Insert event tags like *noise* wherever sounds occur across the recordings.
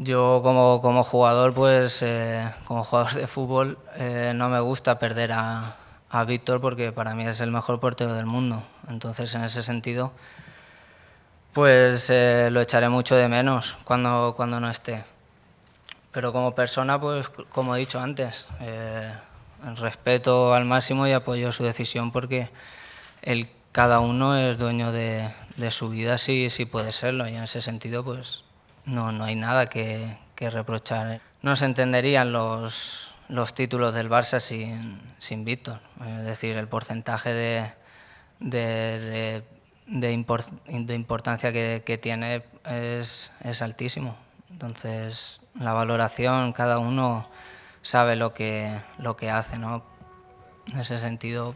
Yo como, como jugador, pues eh, como jugador de fútbol, eh, no me gusta perder a, a Víctor porque para mí es el mejor portero del mundo. Entonces, en ese sentido, pues eh, lo echaré mucho de menos cuando, cuando no esté. Pero como persona, pues como he dicho antes, respeto al máximo y apoyo su decisión porque el, cada uno es dueño de, su vida si, si puede serlo y en ese sentido, pues no, no hay nada que, reprochar. No se entenderían los, los títulos del Barça sin, sin Víctor. Es decir, el porcentaje de, de, importancia que, tiene es, altísimo. Entonces, la valoración, cada uno sabe lo que, lo que hace. ¿no? En ese sentido,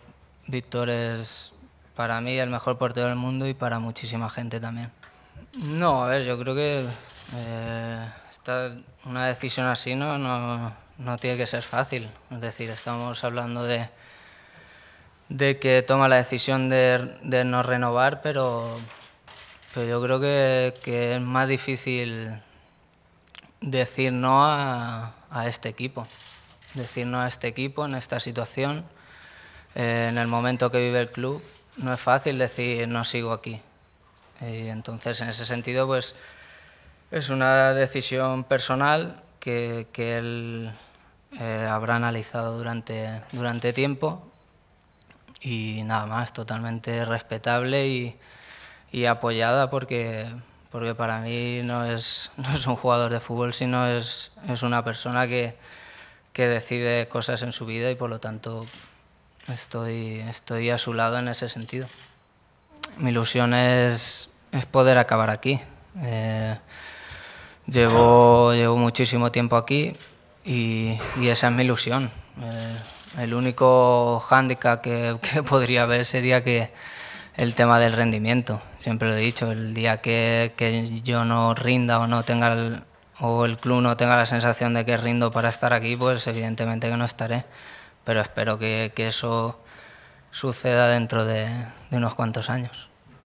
Víctor es para mí el mejor portero del mundo y para muchísima gente también. No, a ver, yo creo que eh, una decisión así ¿no? No, tiene que ser fácil. Es decir, estamos hablando de, de que toma la decisión de, no renovar, pero, pero yo creo que, es más difícil decir no a, este equipo. Decir no a este equipo en esta situación, eh, en el momento que vive el club, no es fácil decir no sigo aquí. Y entonces, en ese sentido, pues es una decisión personal que, que él eh, habrá analizado durante, durante tiempo y nada más, totalmente respetable y, apoyada porque, porque para mí no es, *laughs* no es un jugador de fútbol, sino es, es una persona que, decide cosas en su vida y por lo tanto estoy, estoy a su lado en ese sentido. Mi ilusión es, poder acabar aquí. Eh, Llevo, llevo muchísimo tiempo aquí y, esa es mi ilusión. Eh, el único hándicap *laughs* que, podría haber sería que el tema del rendimiento. Siempre lo he dicho, el día que, yo no rinda o no tenga el, o el club no tenga la sensación de que rindo para estar aquí, pues evidentemente que no estaré. Pero espero que, eso suceda dentro de unos cuantos años.